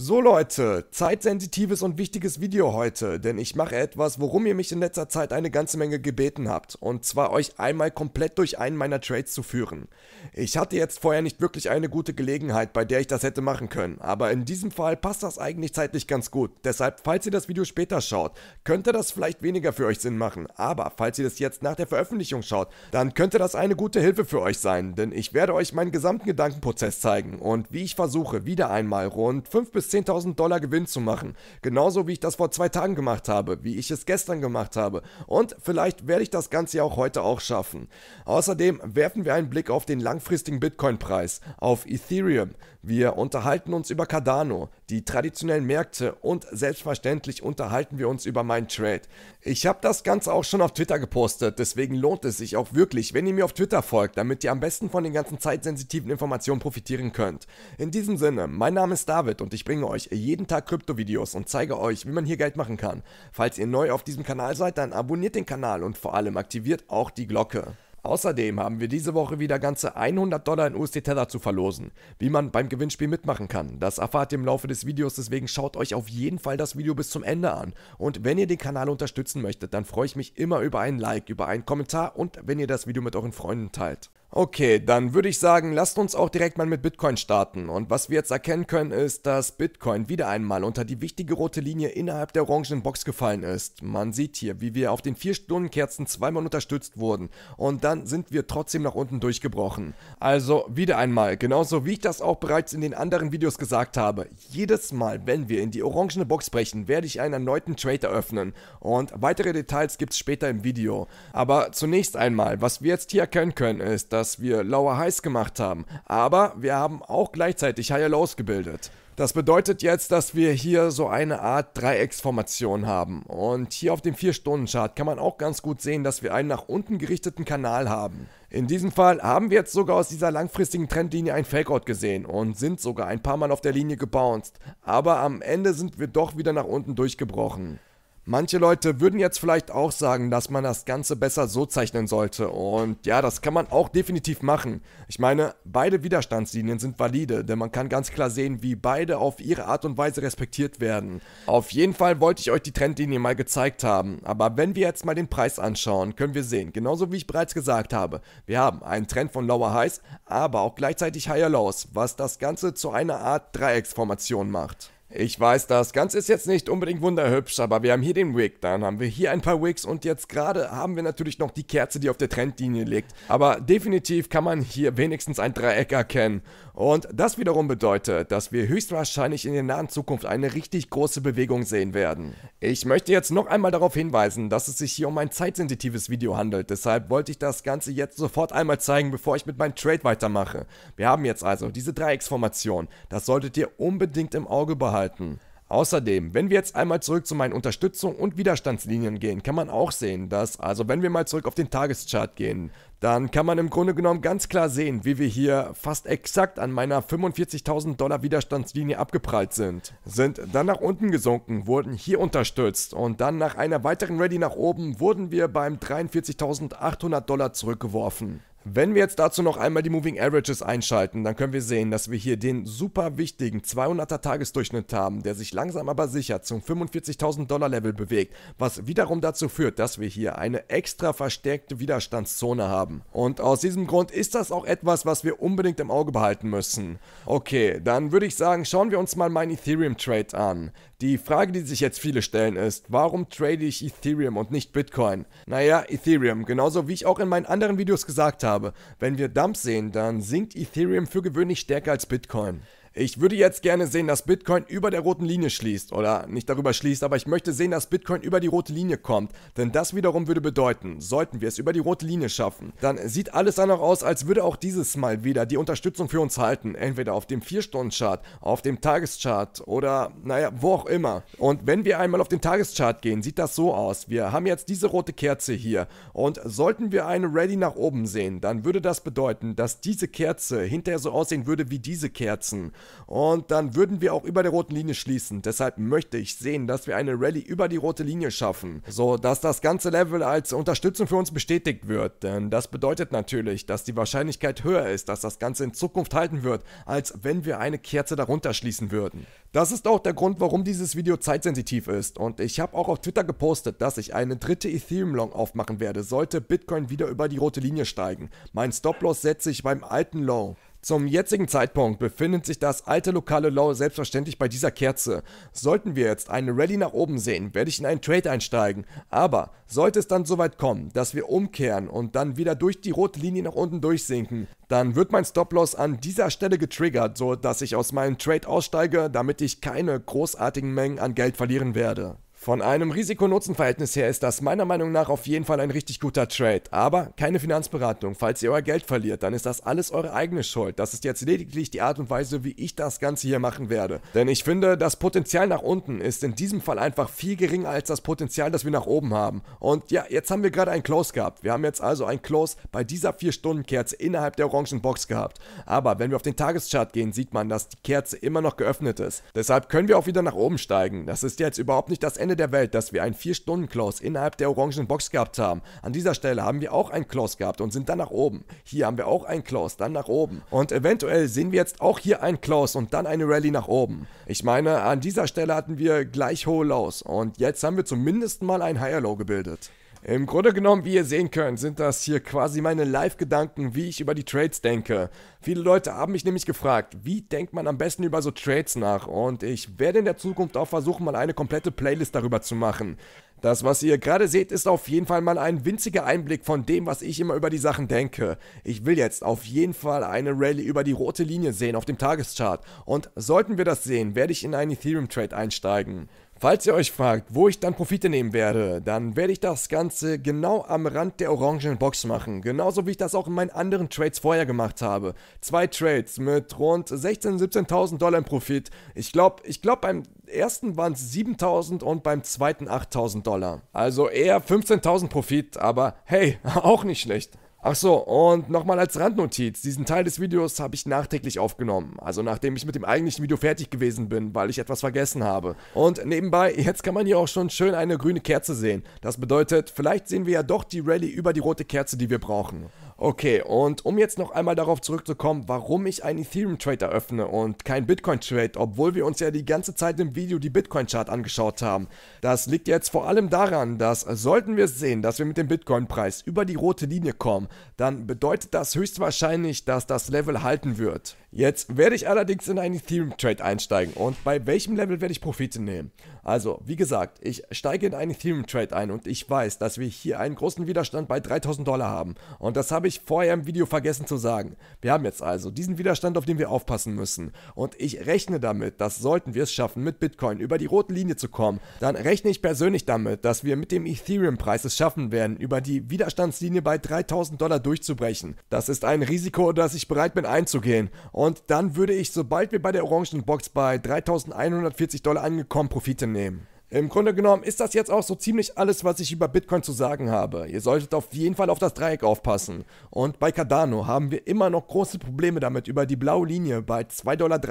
So Leute, zeitsensitives und wichtiges Video heute, denn ich mache etwas, worum ihr mich in letzter Zeit eine ganze Menge gebeten habt, und zwar euch einmal komplett durch einen meiner Trades zu führen. Ich hatte jetzt vorher nicht wirklich eine gute Gelegenheit, bei der ich das hätte machen können, aber in diesem Fall passt das eigentlich zeitlich ganz gut, deshalb, falls ihr das Video später schaut, könnte das vielleicht weniger für euch Sinn machen, aber falls ihr das jetzt nach der Veröffentlichung schaut, dann könnte das eine gute Hilfe für euch sein, denn ich werde euch meinen gesamten Gedankenprozess zeigen und wie ich versuche, wieder einmal rund 5 bis 10.000 Dollar Gewinn zu machen. Genauso wie ich das vor zwei Tagen gemacht habe, wie ich es gestern gemacht habe. Und vielleicht werde ich das Ganze ja auch heute auch schaffen. Außerdem werfen wir einen Blick auf den langfristigen Bitcoin-Preis, auf Ethereum. Wir unterhalten uns über Cardano, die traditionellen Märkte und selbstverständlich unterhalten wir uns über meinen Trade. Ich habe das Ganze auch schon auf Twitter gepostet, deswegen lohnt es sich auch wirklich, wenn ihr mir auf Twitter folgt, damit ihr am besten von den ganzen zeitsensitiven Informationen profitieren könnt. In diesem Sinne, mein Name ist David und ich bin bringe euch jeden Tag Krypto-Videos und zeige euch, wie man hier Geld machen kann. Falls ihr neu auf diesem Kanal seid, dann abonniert den Kanal und vor allem aktiviert auch die Glocke. Außerdem haben wir diese Woche wieder ganze 100 Dollar in USD Tether zu verlosen. Wie man beim Gewinnspiel mitmachen kann, das erfahrt ihr im Laufe des Videos, deswegen schaut euch auf jeden Fall das Video bis zum Ende an. Und wenn ihr den Kanal unterstützen möchtet, dann freue ich mich immer über einen Like, über einen Kommentar und wenn ihr das Video mit euren Freunden teilt. Okay, dann würde ich sagen, lasst uns auch direkt mal mit Bitcoin starten. Und was wir jetzt erkennen können, ist, dass Bitcoin wieder einmal unter die wichtige rote Linie innerhalb der orangenen Box gefallen ist. Man sieht hier, wie wir auf den 4-Stunden-Kerzen zweimal unterstützt wurden. Und dann sind wir trotzdem nach unten durchgebrochen. Also wieder einmal, genauso wie ich das auch bereits in den anderen Videos gesagt habe. Jedes Mal, wenn wir in die orangene Box brechen, werde ich einen erneuten Trade eröffnen. Und weitere Details gibt es später im Video. Aber zunächst einmal, was wir jetzt hier erkennen können, ist, dass dass wir Lower Highs gemacht haben, aber wir haben auch gleichzeitig Higher Lows gebildet. Das bedeutet jetzt, dass wir hier so eine Art Dreiecksformation haben. Und hier auf dem 4-Stunden-Chart kann man auch ganz gut sehen, dass wir einen nach unten gerichteten Kanal haben. In diesem Fall haben wir jetzt sogar aus dieser langfristigen Trendlinie ein Fakeout gesehen und sind sogar ein paar Mal auf der Linie gebounced. Aber am Ende sind wir doch wieder nach unten durchgebrochen. Manche Leute würden jetzt vielleicht auch sagen, dass man das Ganze besser so zeichnen sollte. Und ja, das kann man auch definitiv machen. Ich meine, beide Widerstandslinien sind valide, denn man kann ganz klar sehen, wie beide auf ihre Art und Weise respektiert werden. Auf jeden Fall wollte ich euch die Trendlinie mal gezeigt haben. Aber wenn wir jetzt mal den Preis anschauen, können wir sehen, genauso wie ich bereits gesagt habe, wir haben einen Trend von Lower Highs, aber auch gleichzeitig Higher Lows, was das Ganze zu einer Art Dreiecksformation macht. Ich weiß, das Ganze ist jetzt nicht unbedingt wunderhübsch, aber wir haben hier den Wig, dann haben wir hier ein paar Wigs und jetzt gerade haben wir natürlich noch die Kerze, die auf der Trendlinie liegt. Aber definitiv kann man hier wenigstens ein Dreieck erkennen. Und das wiederum bedeutet, dass wir höchstwahrscheinlich in der nahen Zukunft eine richtig große Bewegung sehen werden. Ich möchte jetzt noch einmal darauf hinweisen, dass es sich hier um ein zeitsensitives Video handelt. Deshalb wollte ich das Ganze jetzt sofort einmal zeigen, bevor ich mit meinem Trade weitermache. Wir haben jetzt also diese Dreiecksformation. Das solltet ihr unbedingt im Auge behalten halten. Außerdem, wenn wir jetzt einmal zurück zu meinen Unterstützung und Widerstandslinien gehen, kann man auch sehen, dass, also wenn wir mal zurück auf den Tageschart gehen, dann kann man im Grunde genommen ganz klar sehen, wie wir hier fast exakt an meiner 45.000 Dollar Widerstandslinie abgeprallt sind. Sind dann nach unten gesunken, wurden hier unterstützt und dann nach einer weiteren Ready nach oben wurden wir beim 43.800 Dollar zurückgeworfen. Wenn wir jetzt dazu noch einmal die Moving Averages einschalten, dann können wir sehen, dass wir hier den super wichtigen 200er Tagesdurchschnitt haben, der sich langsam aber sicher zum 45.000 Dollar Level bewegt, was wiederum dazu führt, dass wir hier eine extra verstärkte Widerstandszone haben. Und aus diesem Grund ist das auch etwas, was wir unbedingt im Auge behalten müssen. Okay, dann würde ich sagen, schauen wir uns mal meinen Ethereum Trade an. Die Frage, die sich jetzt viele stellen, ist, warum trade ich Ethereum und nicht Bitcoin? Naja, Ethereum, genauso wie ich auch in meinen anderen Videos gesagt habe, wenn wir Dumps sehen, dann sinkt Ethereum für gewöhnlich stärker als Bitcoin. Ich würde jetzt gerne sehen, dass Bitcoin über der roten Linie schließt oder nicht darüber schließt, aber ich möchte sehen, dass Bitcoin über die rote Linie kommt, denn das wiederum würde bedeuten, sollten wir es über die rote Linie schaffen, dann sieht alles danach aus, als würde auch dieses Mal wieder die Unterstützung für uns halten, entweder auf dem 4-Stunden-Chart, auf dem Tageschart oder naja, wo auch immer. Und wenn wir einmal auf den Tageschart gehen, sieht das so aus. Wir haben jetzt diese rote Kerze hier und sollten wir eine Rally nach oben sehen, dann würde das bedeuten, dass diese Kerze hinterher so aussehen würde wie diese Kerzen. Und dann würden wir auch über der roten Linie schließen. Deshalb möchte ich sehen, dass wir eine Rallye über die rote Linie schaffen, so dass das ganze Level als Unterstützung für uns bestätigt wird. Denn das bedeutet natürlich, dass die Wahrscheinlichkeit höher ist, dass das Ganze in Zukunft halten wird, als wenn wir eine Kerze darunter schließen würden. Das ist auch der Grund, warum dieses Video zeitsensitiv ist. Und ich habe auch auf Twitter gepostet, dass ich eine dritte Ethereum-Long aufmachen werde, sollte Bitcoin wieder über die rote Linie steigen. Mein Stop-Loss setze ich beim alten Low. Zum jetzigen Zeitpunkt befindet sich das alte lokale Low selbstverständlich bei dieser Kerze. Sollten wir jetzt eine Rallye nach oben sehen, werde ich in einen Trade einsteigen. Aber sollte es dann soweit kommen, dass wir umkehren und dann wieder durch die rote Linie nach unten durchsinken, dann wird mein Stop-Loss an dieser Stelle getriggert, so dass ich aus meinem Trade aussteige, damit ich keine großartigen Mengen an Geld verlieren werde. Von einem Risiko-Nutzen-Verhältnis her ist das meiner Meinung nach auf jeden Fall ein richtig guter Trade. Aber keine Finanzberatung. Falls ihr euer Geld verliert, dann ist das alles eure eigene Schuld. Das ist jetzt lediglich die Art und Weise, wie ich das Ganze hier machen werde. Denn ich finde, das Potenzial nach unten ist in diesem Fall einfach viel geringer als das Potenzial, das wir nach oben haben. Und ja, jetzt haben wir gerade ein Close gehabt. Wir haben jetzt also ein Close bei dieser 4-Stunden-Kerze innerhalb der orangen Box gehabt. Aber wenn wir auf den Tageschart gehen, sieht man, dass die Kerze immer noch geöffnet ist. Deshalb können wir auch wieder nach oben steigen. Das ist jetzt überhaupt nicht das Ende Ende der Welt, dass wir einen 4-Stunden-Close innerhalb der orangenen Box gehabt haben. An dieser Stelle haben wir auch einen Close gehabt und sind dann nach oben. Hier haben wir auch einen Close, dann nach oben. Und eventuell sehen wir jetzt auch hier einen Close und dann eine Rallye nach oben. Ich meine, an dieser Stelle hatten wir gleich hohe Lows und jetzt haben wir zumindest mal ein Higher Low gebildet. Im Grunde genommen, wie ihr sehen könnt, sind das hier quasi meine Live-Gedanken, wie ich über die Trades denke. Viele Leute haben mich nämlich gefragt, wie denkt man am besten über so Trades nach? Und ich werde in der Zukunft auch versuchen, mal eine komplette Playlist darüber zu machen. Das, was ihr gerade seht, ist auf jeden Fall mal ein winziger Einblick von dem, was ich immer über die Sachen denke. Ich will jetzt auf jeden Fall eine Rallye über die rote Linie sehen auf dem Tageschart. Und sollten wir das sehen, werde ich in einen Ethereum-Trade einsteigen. Falls ihr euch fragt, wo ich dann Profite nehmen werde, dann werde ich das Ganze genau am Rand der orangenen Box machen. Genauso wie ich das auch in meinen anderen Trades vorher gemacht habe. Zwei Trades mit rund 16.000, 17.000 Dollar im Profit. Ich glaube, ich glaub, beim ersten waren es 7.000 und beim zweiten 8.000 Dollar. Also eher 15.000 Profit, aber hey, auch nicht schlecht. Ach so, und nochmal als Randnotiz, diesen Teil des Videos habe ich nachträglich aufgenommen, also nachdem ich mit dem eigentlichen Video fertig gewesen bin, weil ich etwas vergessen habe. Und nebenbei, jetzt kann man hier auch schon schön eine grüne Kerze sehen. Das bedeutet, vielleicht sehen wir ja doch die Rallye über die rote Kerze, die wir brauchen. Okay, und um jetzt noch einmal darauf zurückzukommen, warum ich einen Ethereum-Trade eröffne und kein Bitcoin-Trade, obwohl wir uns ja die ganze Zeit im Video die Bitcoin-Chart angeschaut haben. Das liegt jetzt vor allem daran, dass sollten wir sehen, dass wir mit dem Bitcoin-Preis über die rote Linie kommen, dann bedeutet das höchstwahrscheinlich, dass das Level halten wird. Jetzt werde ich allerdings in einen Ethereum-Trade einsteigen. Und bei welchem Level werde ich Profite nehmen? Also, wie gesagt, ich steige in einen Ethereum-Trade ein und ich weiß, dass wir hier einen großen Widerstand bei 3000 Dollar haben. Und das habe ich vorher im Video vergessen zu sagen. Wir haben jetzt also diesen Widerstand, auf den wir aufpassen müssen. Und ich rechne damit, dass sollten wir es schaffen, mit Bitcoin über die rote Linie zu kommen, dann rechne ich persönlich damit, dass wir mit dem Ethereum-Preis es schaffen werden, über die Widerstandslinie bei 3000 Dollar durchzubrechen. Das ist ein Risiko, das ich bereit bin einzugehen. Und dann würde ich, sobald wir bei der orangen Box bei 3140 Dollar angekommen, Profite nehmen. Im Grunde genommen ist das jetzt auch so ziemlich alles, was ich über Bitcoin zu sagen habe. Ihr solltet auf jeden Fall auf das Dreieck aufpassen. Und bei Cardano haben wir immer noch große Probleme damit, über die blaue Linie bei 2,33 Dollar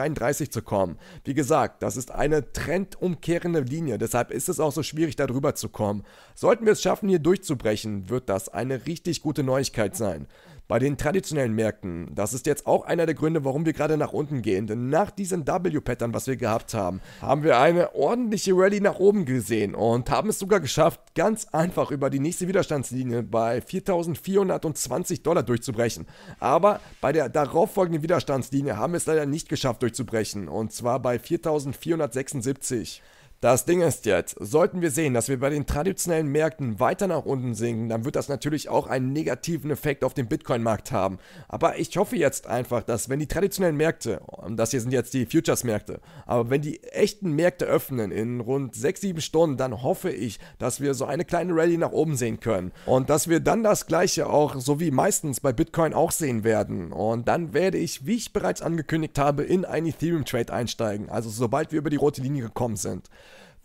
zu kommen. Wie gesagt, das ist eine trendumkehrende Linie, deshalb ist es auch so schwierig, darüber zu kommen. Sollten wir es schaffen, hier durchzubrechen, wird das eine richtig gute Neuigkeit sein bei den traditionellen Märkten. Das ist jetzt auch einer der Gründe, warum wir gerade nach unten gehen. Denn nach diesem W-Pattern, was wir gehabt haben, haben wir eine ordentliche Rallye nach oben gesehen und haben es sogar geschafft, ganz einfach über die nächste Widerstandslinie bei 4.420 Dollar durchzubrechen. Aber bei der darauffolgenden Widerstandslinie haben wir es leider nicht geschafft durchzubrechen. Und zwar bei 4.476. Das Ding ist jetzt, sollten wir sehen, dass wir bei den traditionellen Märkten weiter nach unten sinken, dann wird das natürlich auch einen negativen Effekt auf den Bitcoin-Markt haben. Aber ich hoffe jetzt einfach, dass wenn die traditionellen Märkte, und das hier sind jetzt die Futures-Märkte, aber wenn die echten Märkte öffnen in rund 6-7 Stunden, dann hoffe ich, dass wir so eine kleine Rallye nach oben sehen können. Und dass wir dann das gleiche auch, so wie meistens bei Bitcoin auch sehen werden. Und dann werde ich, wie ich bereits angekündigt habe, in einen Ethereum-Trade einsteigen. Also sobald wir über die rote Linie gekommen sind.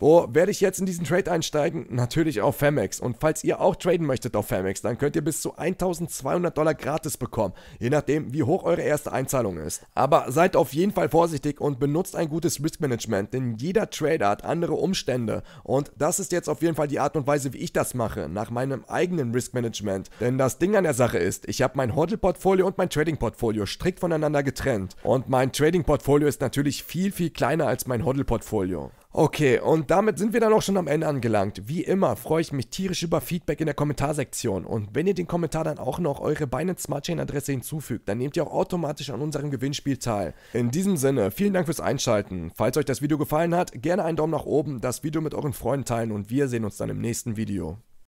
Wo werde ich jetzt in diesen Trade einsteigen? Natürlich auf Famex. Und falls ihr auch traden möchtet auf Famex, dann könnt ihr bis zu 1200 Dollar gratis bekommen, je nachdem, wie hoch eure erste Einzahlung ist. Aber seid auf jeden Fall vorsichtig und benutzt ein gutes Riskmanagement, denn jeder Trader hat andere Umstände. Und das ist jetzt auf jeden Fall die Art und Weise, wie ich das mache, nach meinem eigenen Riskmanagement. Denn das Ding an der Sache ist, ich habe mein Hodl-Portfolio und mein Trading-Portfolio strikt voneinander getrennt. Und mein Trading-Portfolio ist natürlich viel, viel kleiner als mein Hodl-Portfolio. Okay, und damit sind wir dann auch schon am Ende angelangt. Wie immer freue ich mich tierisch über Feedback in der Kommentarsektion. Und wenn ihr den Kommentar dann auch noch eure Binance Smart Chain Adresse hinzufügt, dann nehmt ihr auch automatisch an unserem Gewinnspiel teil. In diesem Sinne, vielen Dank fürs Einschalten. Falls euch das Video gefallen hat, gerne einen Daumen nach oben, das Video mit euren Freunden teilen und wir sehen uns dann im nächsten Video.